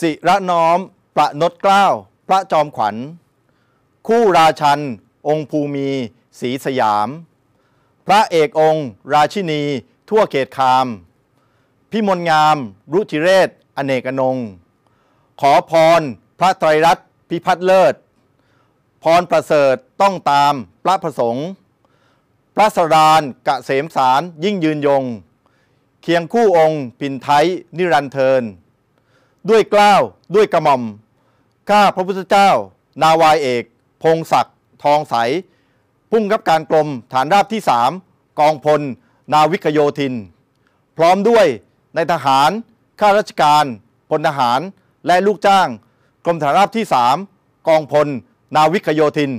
สิระน้อม ประนดเกล้าพระจอมขวัญ คู่ราชัน องค์ภูมี สีสยาม พระเอกองค์ราชินีทั่วเขตคาม พิมลงาม รุจิเรศ อเนกนง ขอพร พระไตรรัตน์ พิพัฒเลิศ พรประเสริฐ ต้องตามพระประสงค์ พระสรานกะเสมสารยิ่งยืนยง เคียงคู่องค์ปินไทย นิรันเทินด้วยกล้าวด้วยกระหม่อม ข้าพระพุทธเจ้า นาวายเอก พงศักดิ์ ทองใสพุ่งกับการกรมฐานราบที่สามกองพล นาวิกโยธิน พร้อมด้วยในทหารข้าราชการพลทหาร และลูกจ้าง กรมฐานราบที่สามกองพล นาวิกโยธิน